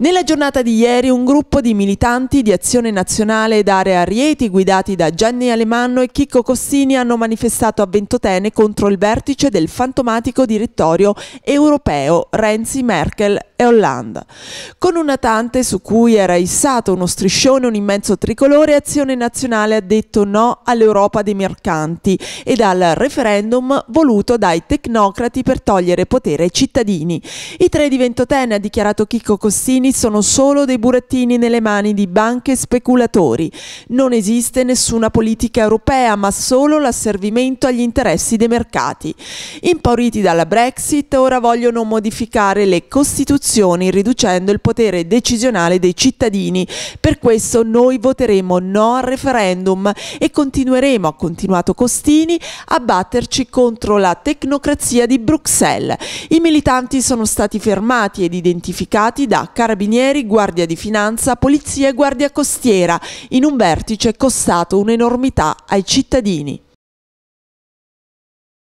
Nella giornata di ieri un gruppo di militanti di Azione Nazionale ed Area Rieti guidati da Gianni Alemanno e Chicco Cossini hanno manifestato a Ventotene contro il vertice del fantomatico direttorio europeo Renzi-Merkel e Ollanda, con un natante su cui era issato uno striscione, un immenso tricolore, Azione Nazionale ha detto no all'Europa dei mercanti ed al referendum voluto dai tecnocrati per togliere potere ai cittadini. I tre di Ventotene, ha dichiarato Chicco Costini, sono solo dei burattini nelle mani di banche e speculatori. Non esiste nessuna politica europea, ma solo l'asservimento agli interessi dei mercati. Impauriti dalla Brexit, ora vogliono modificare le costituzioni istituzioni, riducendo il potere decisionale dei cittadini. Per questo noi voteremo no al referendum e continueremo, ha continuato Costini, a batterci contro la tecnocrazia di Bruxelles. I militanti sono stati fermati ed identificati da carabinieri, guardia di finanza, polizia e guardia costiera in un vertice costato un'enormità ai cittadini.